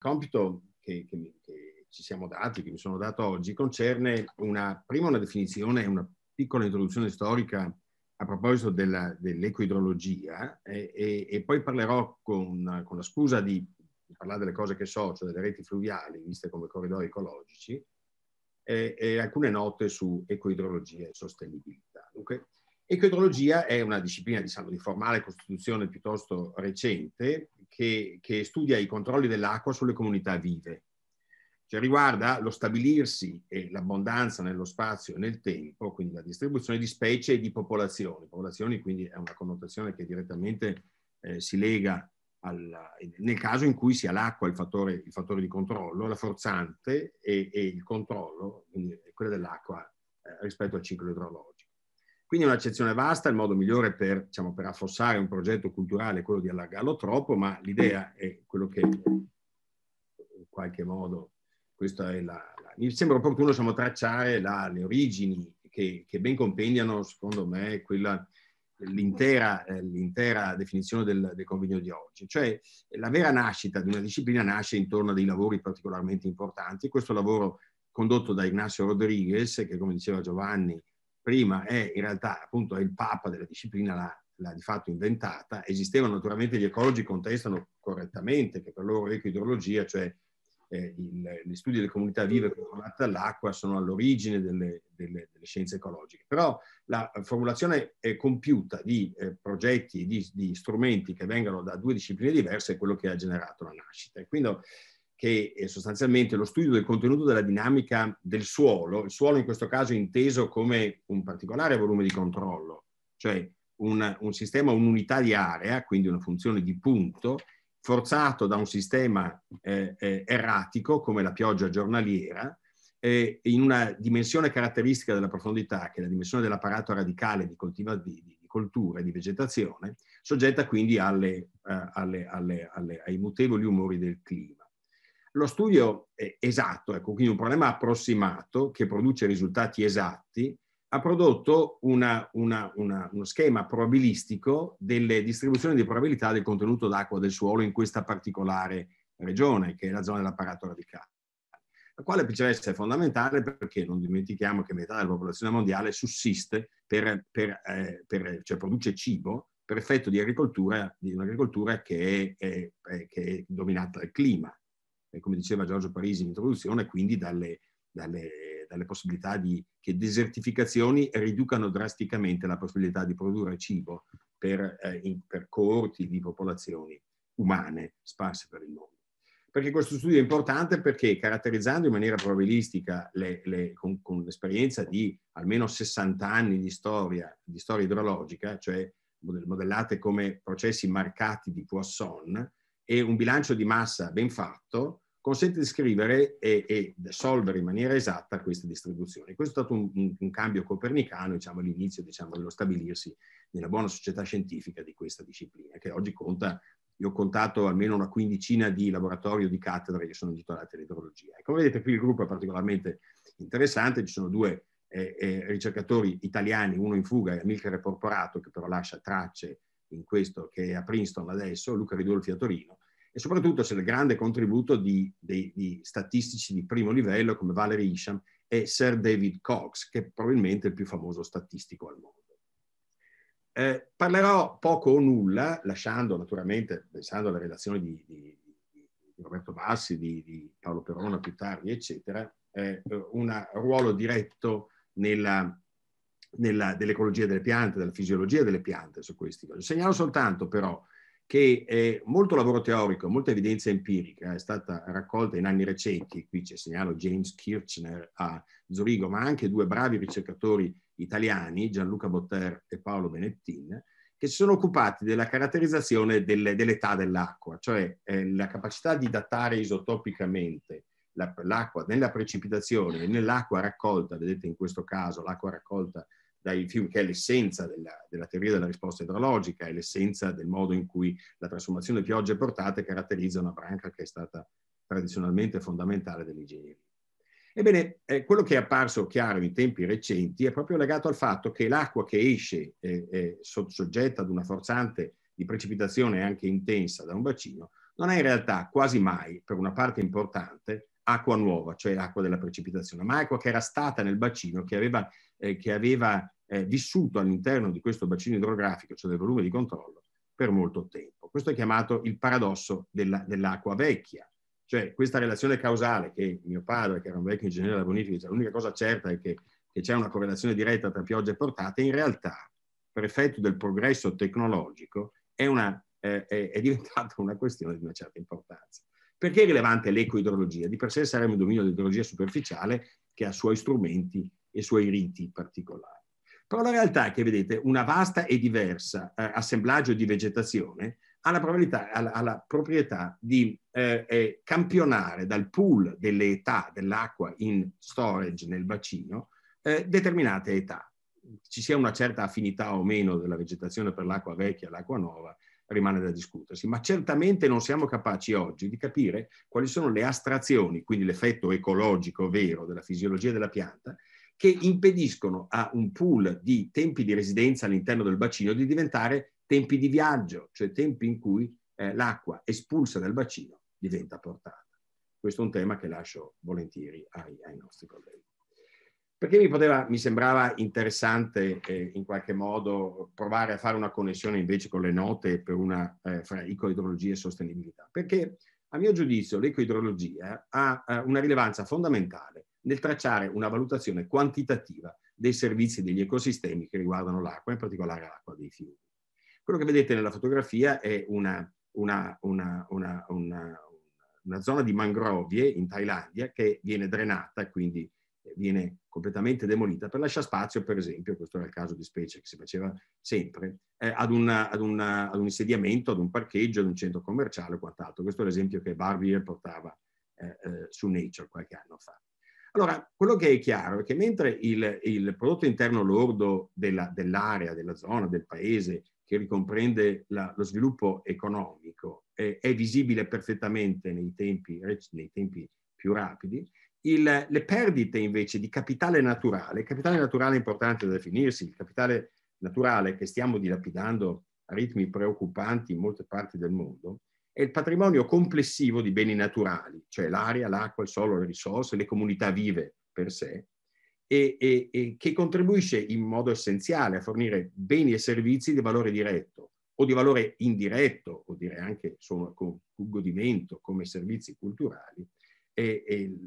compito che, che, che, ci siamo dati, che mi sono dato oggi, concerne una, prima una definizione, una piccola introduzione storica a proposito dell'ecoidrologia dell eh, e, e, poi parlerò con, con la scusa di parlare delle cose che so, cioè delle reti fluviali viste come corridoi ecologici, e, e alcune note su ecoidrologia e sostenibilità. Dunque, ecoidrologia è una disciplina diciamo, di formale costituzione piuttosto recente, che, che studia i controlli dell'acqua sulle comunità vive. Cioè riguarda lo stabilirsi e l'abbondanza nello spazio e nel tempo, quindi la distribuzione di specie e di popolazioni. Popolazioni quindi è una connotazione che direttamente eh, si lega alla, nel caso in cui sia l'acqua il fattore, il fattore di controllo, la forzante e, e il controllo, quindi quella dell'acqua eh, rispetto al ciclo idrologico. Quindi è un'accezione vasta, il modo migliore per, diciamo, per affossare un progetto culturale è quello di allargarlo troppo, ma l'idea è quello che in qualche modo, questa è la, la mi sembra opportuno diciamo, tracciare la, le origini che, che, ben compendiano, secondo me, quella, l'intera, eh, l'intera, definizione del, del convegno di oggi. Cioè la vera nascita di una disciplina nasce intorno a dei lavori particolarmente importanti. Questo lavoro condotto da Ignacio Rodriguez, che come diceva Giovanni, prima è in realtà appunto è il papa della disciplina, l'ha, l'ha di fatto inventata, esistevano naturalmente gli ecologi contestano correttamente che per loro ecoidrologia, cioè eh, il, gli studi delle comunità vive controllate dall'acqua sono all'origine delle, delle, delle, scienze ecologiche. Però la formulazione compiuta di eh, progetti, di, di strumenti che vengono da due discipline diverse è quello che ha generato la nascita. E quindi che eh, sostanzialmente lo studio del contenuto della dinamica del suolo, il suolo in questo caso è inteso come un particolare volume di controllo, cioè un, un sistema, un'unità di area, quindi una funzione di punto, forzato da un sistema eh, eh erratico come la pioggia giornaliera, eh, in una dimensione caratteristica della profondità, che è la dimensione dell'apparato radicale di, coltiva, di, di coltura e di vegetazione, soggetta quindi eh, alle, alle, alle, ai mutevoli umori del clima. Lo studio esatto, ecco, quindi un problema approssimato che produce risultati esatti, ha prodotto una, una, una, uno schema probabilistico delle distribuzioni di probabilità del contenuto d'acqua del suolo in questa particolare regione, che è la zona dell'apparato radicale, la quale deve è fondamentale perché non dimentichiamo che metà della popolazione mondiale sussiste, per, per, eh, per, cioè produce cibo per effetto di, di un'agricoltura che è, è, è, che è dominata dal clima come diceva Giorgio Parisi in introduzione, quindi dalle, dalle, dalle possibilità di, che desertificazioni riducano drasticamente la possibilità di produrre cibo per, eh, in, per coorti di popolazioni umane sparse per il mondo. Perché questo studio è importante perché caratterizzando in maniera probabilistica le, le, con, con l'esperienza di almeno 60 anni di storia, di storia idrologica, cioè modellate come processi marcati di Poisson, e un bilancio di massa ben fatto consente di scrivere e, e solvere in maniera esatta queste distribuzioni. Questo è stato un, un, un cambio copernicano, diciamo, all'inizio diciamo, dello stabilirsi nella buona società scientifica di questa disciplina, che oggi conta, io ho contato almeno una quindicina di laboratori o di cattedre che sono intitolate all'idrologia. come ecco, vedete qui il gruppo è particolarmente interessante, ci sono due eh, eh, ricercatori italiani, uno in fuga, Milcare Porporato, che però lascia tracce in questo che è a Princeton adesso, Luca Ridolfi a Torino, e soprattutto c'è il grande contributo di, di, di statistici di primo livello come Valerie Isham e Sir David Cox, che è probabilmente il più famoso statistico al mondo. Eh, parlerò poco o nulla, lasciando naturalmente, pensando alle relazioni di, di Roberto Bassi, di, Paolo Perona più tardi, eccetera, eh, un ruolo diretto nella, dell'ecologia delle piante, della fisiologia delle piante su questi. Segnalo soltanto però che eh, molto lavoro teorico, molta evidenza empirica è stata raccolta in anni recenti, qui ci segnalo James Kirchner a Zurigo, ma anche due bravi ricercatori italiani, Gianluca Botter e Paolo Benettin, che si sono occupati della caratterizzazione dell'età dell'acqua, cioè eh, la capacità di datare isotopicamente l'acqua nella precipitazione e nell'acqua raccolta, vedete in questo caso l'acqua raccolta dai film, che è l'essenza della, della, teoria della risposta idrologica, è l'essenza del modo in cui la trasformazione di piogge portate caratterizza una branca che è stata tradizionalmente fondamentale dell'ingegneria. Ebbene, eh, quello che è apparso chiaro in tempi recenti è proprio legato al fatto che l'acqua che esce eh, eh, soggetta ad una forzante di precipitazione anche intensa da un bacino, non è in realtà quasi mai, per una parte importante, acqua nuova, cioè acqua della precipitazione, ma acqua che era stata nel bacino, che aveva eh, che aveva eh, vissuto all'interno di questo bacino idrografico, cioè del volume di controllo, per molto tempo. Questo è chiamato il paradosso dell'acqua vecchia, cioè questa relazione causale che mio padre, che era un vecchio ingegnere della bonifica, dice, l'unica cosa certa è che, che c'è una correlazione diretta tra pioggia e portate, in realtà, per effetto del progresso tecnologico, è, una, eh, è, è diventata una questione di una certa importanza. Perché è rilevante l'ecoidrologia? Di per sé sarebbe un dominio dell'idrologia superficiale che ha suoi strumenti e i suoi riti particolari. Però la realtà è che, vedete, una vasta e diversa eh, assemblaggio di vegetazione ha la, ha, ha la proprietà di eh, eh, campionare dal pool delle età dell'acqua in storage nel bacino eh, determinate età. Ci sia una certa affinità o meno della vegetazione per l'acqua vecchia e l'acqua nuova, rimane da discutersi, ma certamente non siamo capaci oggi di capire quali sono le astrazioni, quindi l'effetto ecologico vero della fisiologia della pianta, che impediscono a un pool di tempi di residenza all'interno del bacino di diventare tempi di viaggio, cioè tempi in cui eh, l'acqua espulsa dal bacino diventa portata. Questo è un tema che lascio volentieri ai, ai nostri colleghi. Perché mi, poteva, mi sembrava interessante eh, in qualche modo provare a fare una connessione invece con le note per una, eh, fra ecoidrologia e sostenibilità? Perché a mio giudizio l'ecoidrologia ha eh, una rilevanza fondamentale nel tracciare una valutazione quantitativa dei servizi degli ecosistemi che riguardano l'acqua, in particolare l'acqua dei fiumi. Quello che vedete nella fotografia è una, una, una, una zona di mangrovie in Thailandia che viene drenata, quindi viene completamente demolita per lasciare spazio, per esempio, questo era il caso di specie che si faceva sempre, eh, ad, una, ad, una, ad, un insediamento, ad un parcheggio, ad un centro commerciale o quant'altro. Questo è l'esempio che Barbier portava eh, eh, su Nature qualche anno fa. Allora, quello che è chiaro è che mentre il, il prodotto interno lordo della, dell'area, della zona, del paese, che ricomprende la, lo sviluppo economico, eh, è visibile perfettamente nei tempi, nei tempi più rapidi, il, le perdite invece di capitale naturale, capitale naturale è importante da definirsi, il capitale naturale che stiamo dilapidando a ritmi preoccupanti in molte parti del mondo, è il patrimonio complessivo di beni naturali, cioè l'aria, l'acqua, il suolo, le risorse, le comunità vive per sé, e, e, e che contribuisce in modo essenziale a fornire beni e servizi di valore diretto o di valore indiretto, o dire anche solo con godimento come servizi culturali, e, e,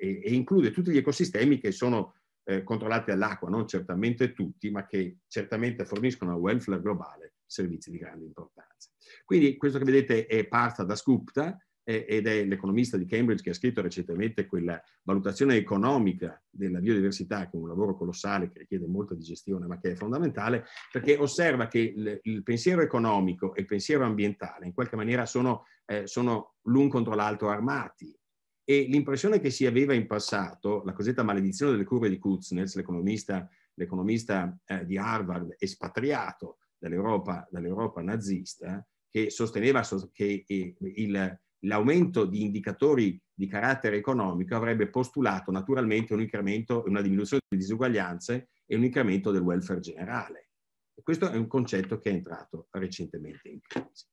e, include tutti gli ecosistemi che sono eh, controllati dall'acqua, non certamente tutti, ma che certamente forniscono un welfare globale servizi di grande importanza. Quindi questo che vedete è Partha da Skupta eh, ed è l'economista di Cambridge che ha scritto recentemente quella valutazione economica della biodiversità, che è un lavoro colossale che richiede molta digestione, ma che è fondamentale, perché osserva che il, il pensiero economico e il pensiero ambientale in qualche maniera sono, eh, sono l'un contro l'altro armati. E l'impressione che si aveva in passato, la cosiddetta maledizione delle curve di Kuznets, l'economista l'economista eh, di Harvard espatriato dall'Europa, dall'Europa nazista, che sosteneva che eh, il, l'aumento di indicatori di carattere economico avrebbe postulato naturalmente un incremento, una diminuzione delle disuguaglianze e un incremento del welfare generale. questo è un concetto che è entrato recentemente in crisi.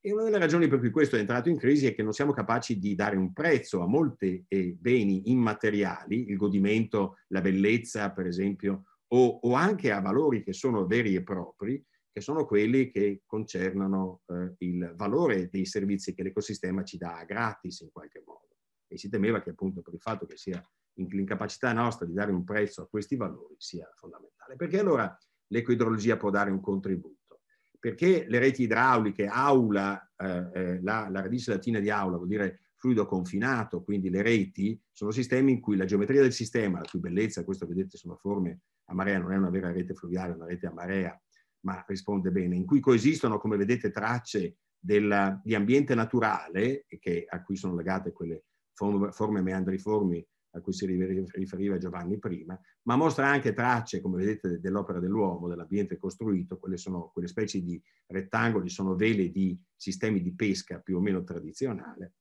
E una delle ragioni per cui questo è entrato in crisi è che non siamo capaci di dare un prezzo a molti eh, beni immateriali, il godimento, la bellezza per esempio, o, o anche a valori che sono veri e propri, che sono quelli che concernono eh, il valore dei servizi che l'ecosistema ci dà gratis in qualche modo. E si temeva che appunto per il fatto che sia l'incapacità nostra di dare un prezzo a questi valori sia fondamentale. Perché allora l'ecoidrologia può dare un contributo? Perché le reti idrauliche, aula, eh, eh la, la radice latina di aula vuol dire fluido confinato, quindi le reti, sono sistemi in cui la geometria del sistema, la cui bellezza, questo vedete sono forme a marea, non è una vera rete fluviale, è una rete a marea, ma risponde bene, in cui coesistono, come vedete, tracce della, di ambiente naturale, che, a cui sono legate quelle forme, forme meandriformi a cui si riferiva Giovanni prima, ma mostra anche tracce, come vedete, dell'opera dell'uomo, dell'ambiente costruito, quelle, sono, quelle specie di rettangoli, sono vele di sistemi di pesca più o meno tradizionale,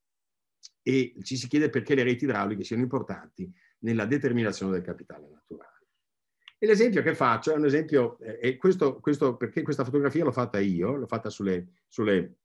e ci si chiede perché le reti idrauliche siano importanti nella determinazione del capitale e l'esempio che faccio è un esempio, eh, e questo, questo, perché questa fotografia l'ho fatta io, l'ho fatta sulle, sulle,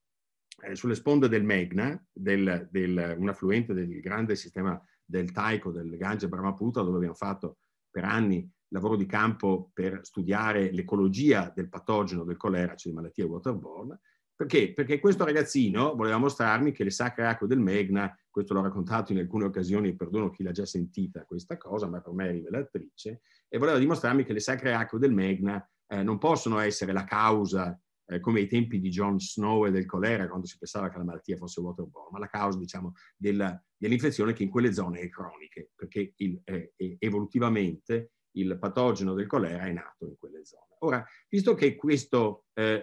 eh, sulle sponde del Megna, del, del, un affluente del grande sistema del Taiko, del Gange Brahmaputra, dove abbiamo fatto per anni lavoro di campo per studiare l'ecologia del patogeno del colera, cioè di malattie waterborne, perché? Perché questo ragazzino voleva mostrarmi che le sacre acque del Megna, questo l'ho raccontato in alcune occasioni, perdono chi l'ha già sentita questa cosa, ma per me è rivelatrice, e voleva dimostrarmi che le sacre acque del Megna eh, non possono essere la causa, eh, come ai tempi di Jon Snow e del colera, quando si pensava che la malattia fosse waterborne, ma la causa diciamo, della, dell'infezione che in quelle zone è cronica, perché il, eh, evolutivamente il patogeno del colera è nato in quelle zone. Ora, visto che questo, eh,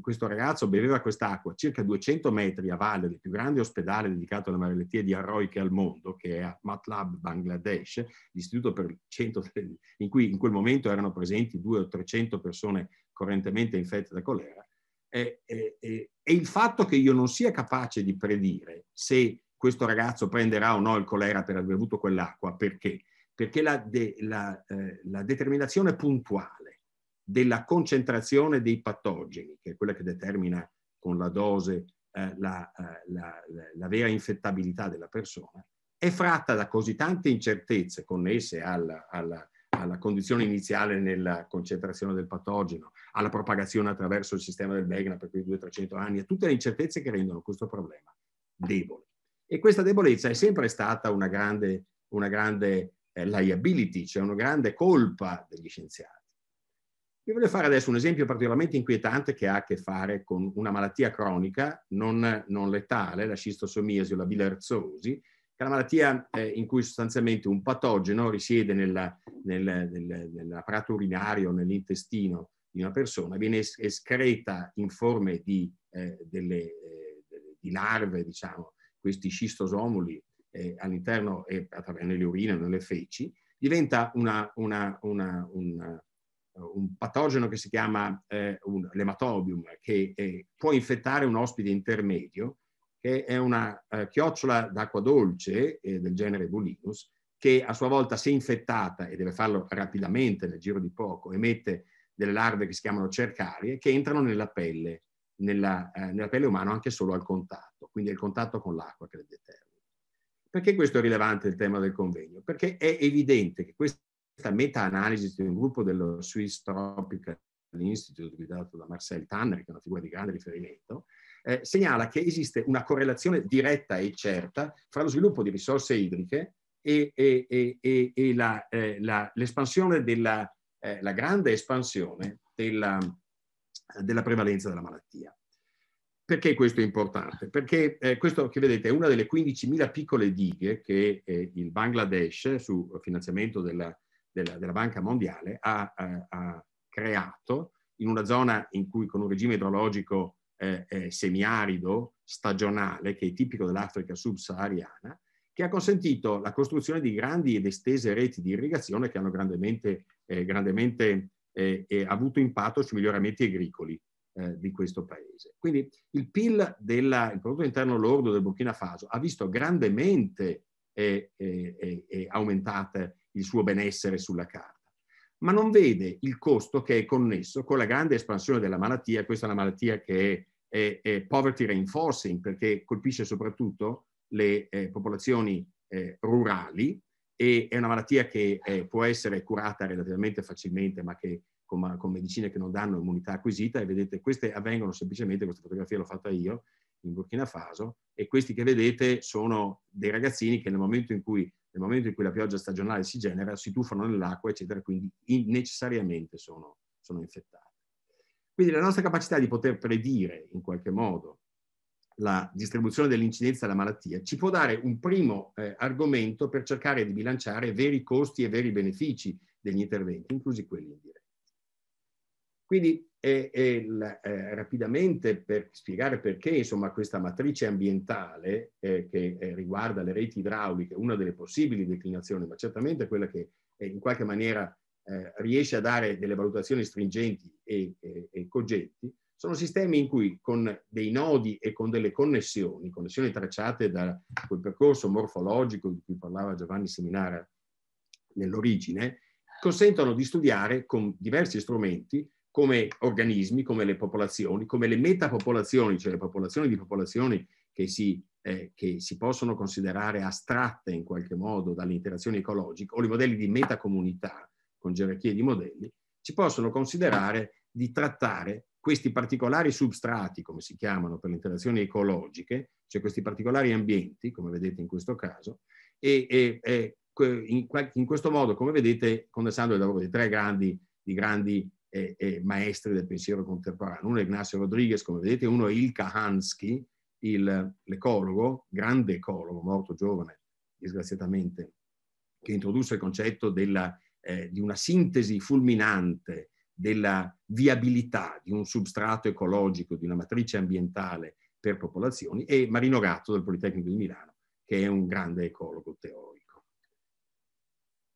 questo ragazzo beveva quest'acqua circa 200 metri a valle del più grande ospedale dedicato alle malattie di arroiche al mondo, che è a Matlab, Bangladesh, l'istituto per centro, in cui in quel momento erano presenti 200 o 300 persone correntemente infette da colera, eh, eh, eh, e il fatto che io non sia capace di predire se questo ragazzo prenderà o no il colera per aver bevuto quell'acqua, perché? Perché la, de, la, eh, la determinazione puntuale della concentrazione dei patogeni, che è quella che determina con la dose eh, eh, la, la, la vera infettabilità della persona, è fratta da così tante incertezze connesse alla, alla, alla, condizione iniziale nella concentrazione del patogeno, alla propagazione attraverso il sistema del Begna per quei 200-300 anni, a tutte le incertezze che rendono questo problema debole. E questa debolezza è sempre stata una grande, una grande eh, liability, cioè una grande colpa degli scienziati. Io voglio fare adesso un esempio particolarmente inquietante che ha a che fare con una malattia cronica non, non letale, la scistosomiasi o la bilerzosi, che è una malattia eh, in cui sostanzialmente un patogeno risiede nella, nel, nel, nell'apparato urinario, nell'intestino di una persona, viene escreta in forme di, eh, delle, eh, di larve, diciamo, questi scistosomuli eh, all'interno e nelle urine, nelle feci, diventa una, una, una, una eh, un patogeno che si chiama eh, un, l'ematobium, che eh, può infettare un ospite intermedio, che è una eh, chiocciola d'acqua dolce eh, del genere bulinus, che a sua volta, se infettata, e deve farlo rapidamente, nel giro di poco, emette delle larve che si chiamano cercarie, che entrano nella pelle, nella, eh, nella pelle umana anche solo al contatto, quindi è il contatto con l'acqua che le determina. Perché questo è rilevante il tema del convegno? Perché è evidente che questa questa meta-analisi di un gruppo dello Swiss Tropical Institute guidato da Marcel Tanner, che è una figura di grande riferimento, eh, segnala che esiste una correlazione diretta e certa fra lo sviluppo di risorse idriche e, e, e, e la, eh, la, l'espansione della, eh, la grande espansione della, della, prevalenza della malattia. Perché questo è importante? Perché eh, questo che vedete è una delle 15.000 piccole dighe che eh, il Bangladesh, su finanziamento della, della, della Banca Mondiale ha, ha, eh, ha, creato in una zona in cui con un regime idrologico eh, eh, semiarido, stagionale, che è tipico dell'Africa subsahariana, che ha consentito la costruzione di grandi ed estese reti di irrigazione che hanno grandemente, eh, grandemente eh, avuto impatto sui miglioramenti agricoli eh, di questo paese. Quindi il PIL del prodotto interno lordo del Burkina Faso ha visto grandemente aumentate il suo benessere sulla carta, ma non vede il costo che è connesso con la grande espansione della malattia, questa è una malattia che è, è, è poverty reinforcing perché colpisce soprattutto le eh, popolazioni eh, rurali e è una malattia che eh, può essere curata relativamente facilmente ma che con, con, medicine che non danno immunità acquisita e vedete queste avvengono semplicemente, questa fotografia l'ho fatta io, in Burkina Faso e questi che vedete sono dei ragazzini che nel momento in cui, momento in cui la pioggia stagionale si genera si tuffano nell'acqua, eccetera, quindi necessariamente sono, sono infettati. Quindi la nostra capacità di poter predire in qualche modo la distribuzione dell'incidenza della malattia ci può dare un primo eh, argomento per cercare di bilanciare veri costi e veri benefici degli interventi, inclusi quelli indiretti. Quindi e, e il, eh, rapidamente per spiegare perché insomma, questa matrice ambientale eh, che eh, riguarda le reti idrauliche, una delle possibili declinazioni, ma certamente quella che eh, in qualche maniera eh, riesce a dare delle valutazioni stringenti e, e, e cogenti, sono sistemi in cui con dei nodi e con delle connessioni, connessioni tracciate da quel percorso morfologico di cui parlava Giovanni Seminara nell'origine, consentono di studiare con diversi strumenti come organismi, come le popolazioni, come le metapopolazioni, cioè le popolazioni di popolazioni che si, eh, che si possono considerare astratte in qualche modo dalle interazioni ecologiche, o i modelli di metacomunità con gerarchie di modelli, ci possono considerare di trattare questi particolari substrati, come si chiamano per le interazioni ecologiche, cioè questi particolari ambienti, come vedete in questo caso, e, e, e in, in, questo modo, come vedete, condensando il lavoro di tre grandi, di grandi e, e maestri del pensiero contemporaneo. Uno è Ignacio Rodriguez, come vedete, uno è Ilka Hansky, il, l'ecologo, grande ecologo, morto giovane, disgraziatamente, che introdusse il concetto della, eh, di una sintesi fulminante della viabilità di un substrato ecologico, di una matrice ambientale per popolazioni, e Marino Gatto del Politecnico di Milano, che è un grande ecologo teorico.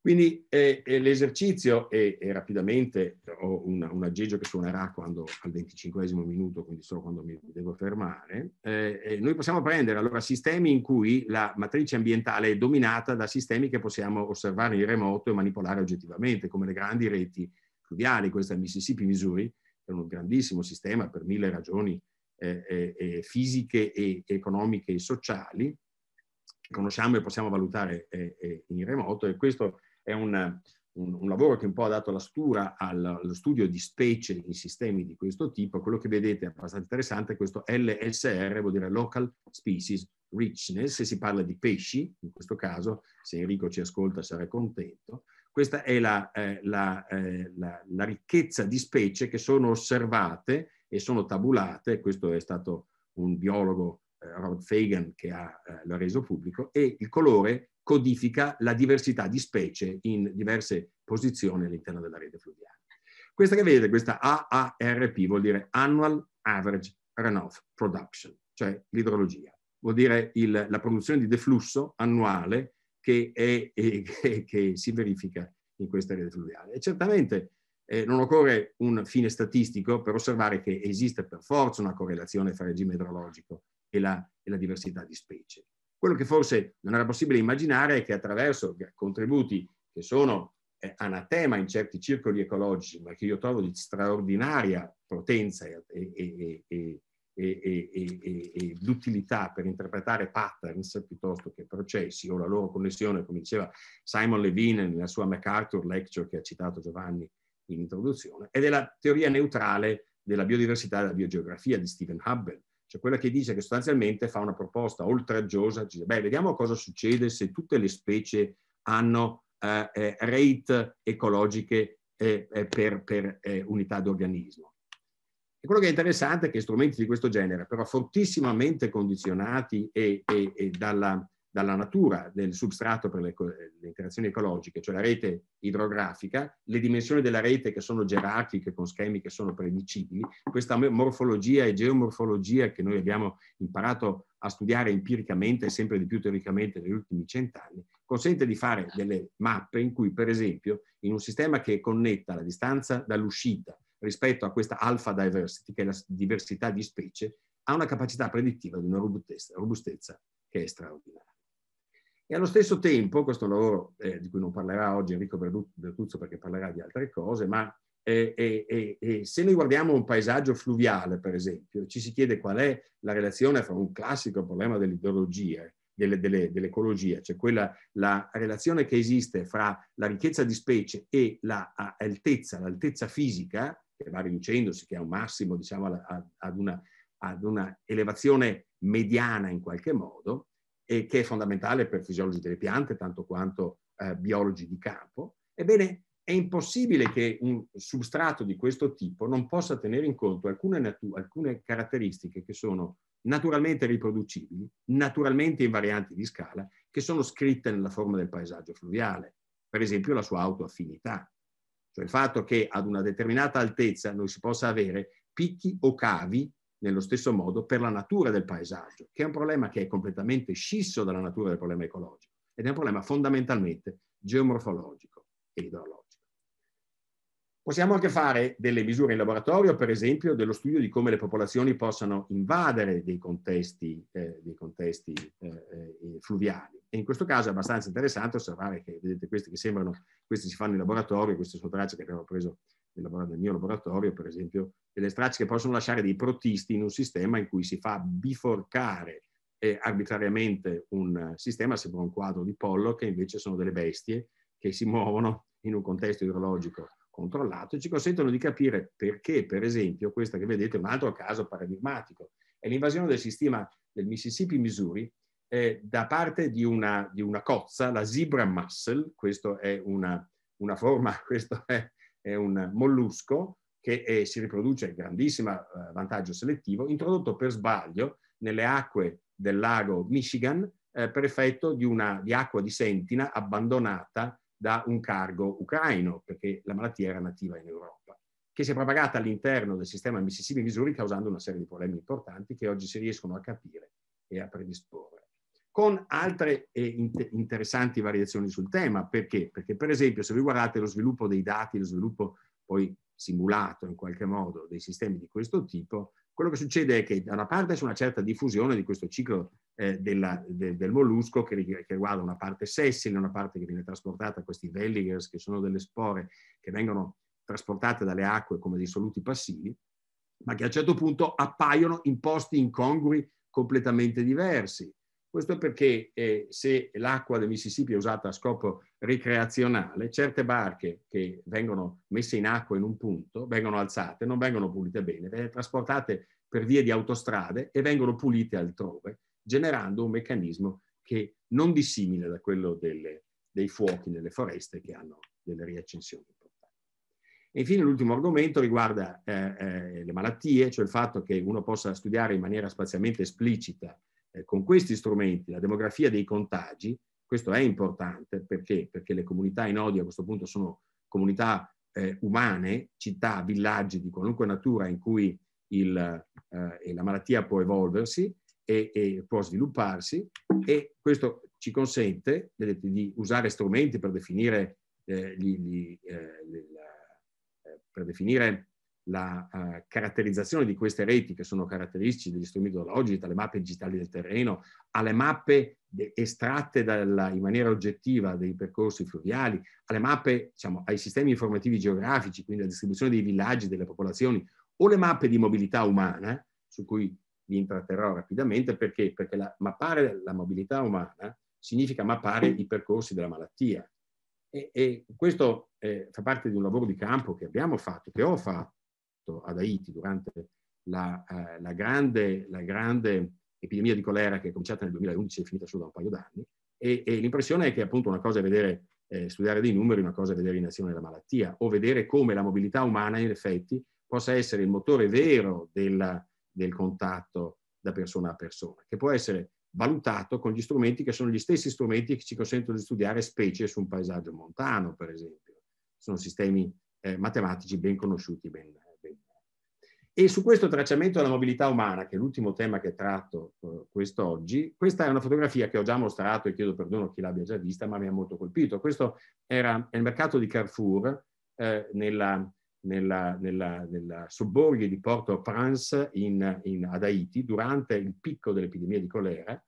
Quindi eh, eh, l'esercizio è, è, rapidamente, ho un, un, aggeggio che suonerà quando, al 25 minuto, quindi solo quando mi devo fermare, eh, eh, noi possiamo prendere allora sistemi in cui la matrice ambientale è dominata da sistemi che possiamo osservare in remoto e manipolare oggettivamente, come le grandi reti fluviali, questa è Mississippi Missouri, che è un grandissimo sistema per mille ragioni eh, eh fisiche e economiche e sociali, conosciamo e possiamo valutare in remoto e questo è un, un, un, lavoro che un po' ha dato la stura allo studio di specie in sistemi di questo tipo. Quello che vedete è abbastanza interessante, questo LSR, vuol dire Local Species Richness, se si parla di pesci, in questo caso, se Enrico ci ascolta sarà contento, questa è la, eh, la, eh, la, la ricchezza di specie che sono osservate e sono tabulate, questo è stato un biologo eh, Rod Fagan che ha, eh, l'ha reso pubblico, e il colore codifica la diversità di specie in diverse posizioni all'interno della rete fluviale. Questa che vedete, questa AARP, vuol dire Annual Average Runoff Production, cioè l'idrologia. Vuol dire il, la produzione di deflusso annuale che, è, che, che, si verifica in questa rete fluviale. E certamente eh, non occorre un fine statistico per osservare che esiste per forza una correlazione fra il regime idrologico e la, e la diversità di specie. Quello che forse non era possibile immaginare è che attraverso contributi che sono eh, anatema in certi circoli ecologici, ma che io trovo di straordinaria potenza e, e, d'utilità per interpretare patterns piuttosto che processi o la loro connessione, come diceva Simon Levine nella sua MacArthur Lecture che ha citato Giovanni in introduzione, è della teoria neutrale della biodiversità e della biogeografia di Stephen Hubble, cioè quella che dice che sostanzialmente fa una proposta oltraggiosa, dice, beh, vediamo cosa succede se tutte le specie hanno eh, eh rate ecologiche eh, eh per, per eh, unità d'organismo. E quello che è interessante è che strumenti di questo genere, però fortissimamente condizionati e, e, e dalla, dalla natura del substrato per le, le, interazioni ecologiche, cioè la rete idrografica, le dimensioni della rete che sono gerarchiche con schemi che sono predicibili, questa morfologia e geomorfologia che noi abbiamo imparato a studiare empiricamente e sempre di più teoricamente negli ultimi cent'anni, consente di fare delle mappe in cui, per esempio, in un sistema che connetta la distanza dall'uscita rispetto a questa alpha diversity, che è la diversità di specie, ha una capacità predittiva di una robustezza, robustezza che è straordinaria. E allo stesso tempo, questo lavoro, eh, di cui non parlerà oggi Enrico Bertuzzo perché parlerà di altre cose, ma eh, eh, eh, eh, se noi guardiamo un paesaggio fluviale, per esempio, ci si chiede qual è la relazione fra un classico problema dell'ideologia, delle, delle, dell'ecologia, cioè quella, la relazione che esiste fra la ricchezza di specie e l'altezza, la l'altezza fisica, che va riducendosi, che è un massimo, diciamo, ad, una, ad una elevazione mediana in qualche modo, e che è fondamentale per fisiologi delle piante tanto quanto eh, biologi di campo, ebbene è impossibile che un substrato di questo tipo non possa tenere in conto alcune, alcune caratteristiche che sono naturalmente riproducibili, naturalmente invarianti di scala, che sono scritte nella forma del paesaggio fluviale, per esempio la sua autoaffinità, cioè il fatto che ad una determinata altezza noi si possa avere picchi o cavi nello stesso modo per la natura del paesaggio, che è un problema che è completamente scisso dalla natura del problema ecologico ed è un problema fondamentalmente geomorfologico e idrologico. Possiamo anche fare delle misure in laboratorio, per esempio dello studio di come le popolazioni possano invadere dei contesti, eh, dei contesti eh, eh, eh fluviali. E in questo caso è abbastanza interessante osservare che, vedete, questi che sembrano, questi si fanno in laboratorio, queste sono tracce che abbiamo preso nel mio laboratorio, per esempio, delle tracce che possono lasciare dei protisti in un sistema in cui si fa biforcare eh, arbitrariamente un eh, sistema, sembra un quadro di Pollo, che invece sono delle bestie che si muovono in un contesto idrologico controllato e ci consentono di capire perché, per esempio, questa che vedete è un altro caso paradigmatico, è l'invasione del sistema del Mississippi-Missouri eh, da parte di una, di una, cozza, la zebra mussel, questa è una, una forma, questo è è un mollusco che è, si riproduce a grandissimo eh, vantaggio selettivo, introdotto per sbaglio nelle acque del lago Michigan eh, per effetto di, una, di acqua di sentina abbandonata da un cargo ucraino, perché la malattia era nativa in Europa, che si è propagata all'interno del sistema Mississippi-Missouri causando una serie di problemi importanti che oggi si riescono a capire e a predisporre con altre eh, inter interessanti variazioni sul tema. Perché? Perché per esempio se voi guardate lo sviluppo dei dati, lo sviluppo poi simulato in qualche modo dei sistemi di questo tipo, quello che succede è che da una parte c'è una certa diffusione di questo ciclo eh, della, de, del mollusco che, che, riguarda una parte sessile, una parte che viene trasportata a questi velligers che sono delle spore che vengono trasportate dalle acque come dei soluti passivi, ma che a un certo punto appaiono in posti incongrui completamente diversi. Questo perché eh, se l'acqua del Mississippi è usata a scopo ricreazionale, certe barche che vengono messe in acqua in un punto, vengono alzate, non vengono pulite bene, vengono trasportate per vie di autostrade e vengono pulite altrove, generando un meccanismo che non dissimile da quello delle, dei fuochi nelle foreste che hanno delle riaccensioni importanti. E infine l'ultimo argomento riguarda eh, eh, le malattie, cioè il fatto che uno possa studiare in maniera spazialmente esplicita eh, con questi strumenti la demografia dei contagi, questo è importante perché, perché le comunità in odio a questo punto sono comunità eh, umane, città, villaggi di qualunque natura in cui il, eh, la malattia può evolversi e, e, può svilupparsi e questo ci consente vedete, di usare strumenti per definire, eh, gli, gli, eh, la, eh, per definire la eh, caratterizzazione di queste reti che sono caratteristici degli strumenti idrologici, dalle mappe digitali del terreno alle mappe estratte dalla, in maniera oggettiva dei percorsi fluviali, alle mappe, diciamo, ai sistemi informativi geografici, quindi la distribuzione dei villaggi, delle popolazioni, o le mappe di mobilità umana, su cui vi intratterrò rapidamente, perché? Perché la, mappare la mobilità umana significa mappare i percorsi della malattia. E, e questo eh, fa parte di un lavoro di campo che abbiamo fatto, che ho fatto, fatto ad Haiti durante la, eh, la, grande, la grande, epidemia di colera che è cominciata nel 2011 e finita solo da un paio d'anni, e, e l'impressione è che appunto una cosa è vedere, eh, studiare dei numeri, una cosa è vedere in azione la malattia, o vedere come la mobilità umana in effetti possa essere il motore vero della, del contatto da persona a persona, che può essere valutato con gli strumenti che sono gli stessi strumenti che ci consentono di studiare specie su un paesaggio montano, per esempio. Sono sistemi eh, matematici ben conosciuti, ben, e su questo tracciamento della mobilità umana, che è l'ultimo tema che tratto eh, quest'oggi, questa è una fotografia che ho già mostrato e chiedo perdono a chi l'abbia già vista, ma mi ha molto colpito. Questo era il mercato di Carrefour eh, nella, nella, nella, nella, sobborgo di Porto au Prince in, in, ad Haiti durante il picco dell'epidemia di colera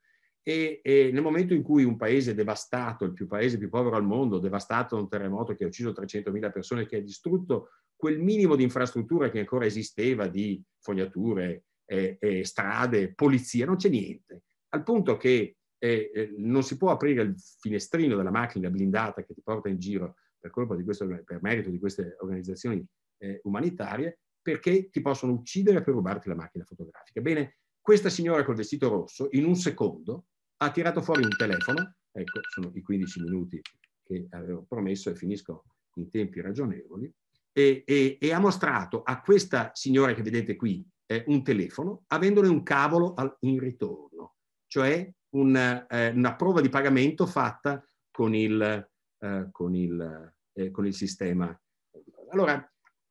e, e, nel momento in cui un paese devastato, il più paese più povero al mondo, devastato da un terremoto che ha ucciso 300.000 persone, che ha distrutto quel minimo di infrastruttura che ancora esisteva di fognature, eh, eh, strade, polizia, non c'è niente. Al punto che eh, eh, non si può aprire il finestrino della macchina blindata che ti porta in giro per, colpa di questo, per merito di queste organizzazioni eh, umanitarie perché ti possono uccidere per rubarti la macchina fotografica. Bene, questa signora col vestito rosso in un secondo ha tirato fuori un telefono, ecco sono i 15 minuti che avevo promesso e finisco in tempi ragionevoli, e, e, e ha mostrato a questa signora che vedete qui eh, un telefono avendone un cavolo al, in ritorno, cioè un, eh, una prova di pagamento fatta con il, eh, con il, eh, con il sistema. Allora,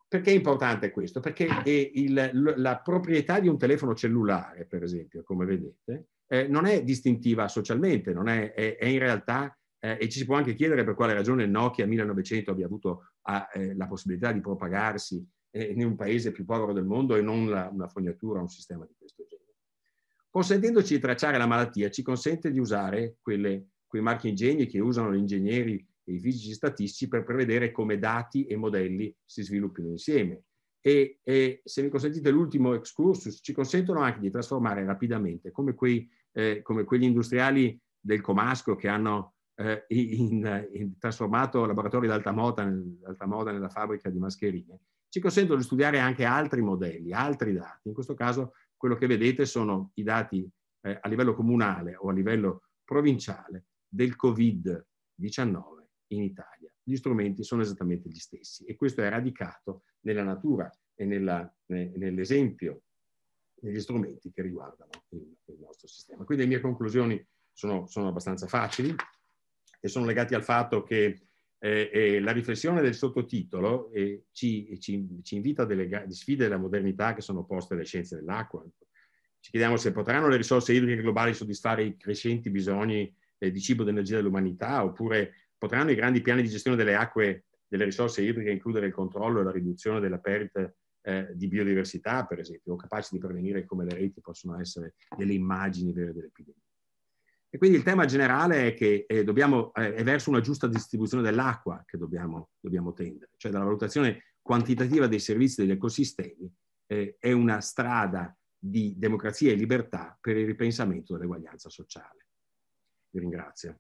perché è importante questo? Perché il, la proprietà di un telefono cellulare, per esempio, come vedete, eh, non è distintiva socialmente, è, è, è, in realtà, eh, e ci si può anche chiedere per quale ragione Nokia 1900 abbia avuto a, ah, eh, la possibilità di propagarsi eh, in un paese più povero del mondo e non la, una fognatura, un sistema di questo genere. Consentendoci di tracciare la malattia, ci consente di usare quelle, quei marchi ingegni che usano gli ingegneri e i fisici statistici per prevedere come dati e modelli si sviluppino insieme e, e, se mi consentite l'ultimo excursus, ci consentono anche di trasformare rapidamente, come, quei, eh, come quegli industriali del Comasco che hanno eh, in, in, trasformato laboratori d'alta moda, nella fabbrica di mascherine, ci consentono di studiare anche altri modelli, altri dati. In questo caso quello che vedete sono i dati eh, a livello comunale o a livello provinciale del Covid-19 in Italia. Gli strumenti sono esattamente gli stessi e questo è radicato nella natura e nell'esempio, negli strumenti che riguardano il, il, nostro sistema. Quindi le mie conclusioni sono, sono abbastanza facili e sono legate al fatto che eh, eh, la riflessione del sottotitolo eh, ci, ci, ci, invita a delle sfide della modernità che sono poste alle scienze dell'acqua. Ci chiediamo se potranno le risorse idriche globali soddisfare i crescenti bisogni eh, di cibo ed energia dell'umanità oppure potranno i grandi piani di gestione delle acque delle risorse idriche includere il controllo e la riduzione della perdita eh, di biodiversità, per esempio, o capaci di prevenire come le reti possono essere delle immagini vere dell'epidemia. E quindi il tema generale è che eh, dobbiamo, eh, è verso una giusta distribuzione dell'acqua che dobbiamo, dobbiamo, tendere, cioè dalla valutazione quantitativa dei servizi degli ecosistemi eh, è una strada di democrazia e libertà per il ripensamento dell'eguaglianza sociale. Vi ringrazio.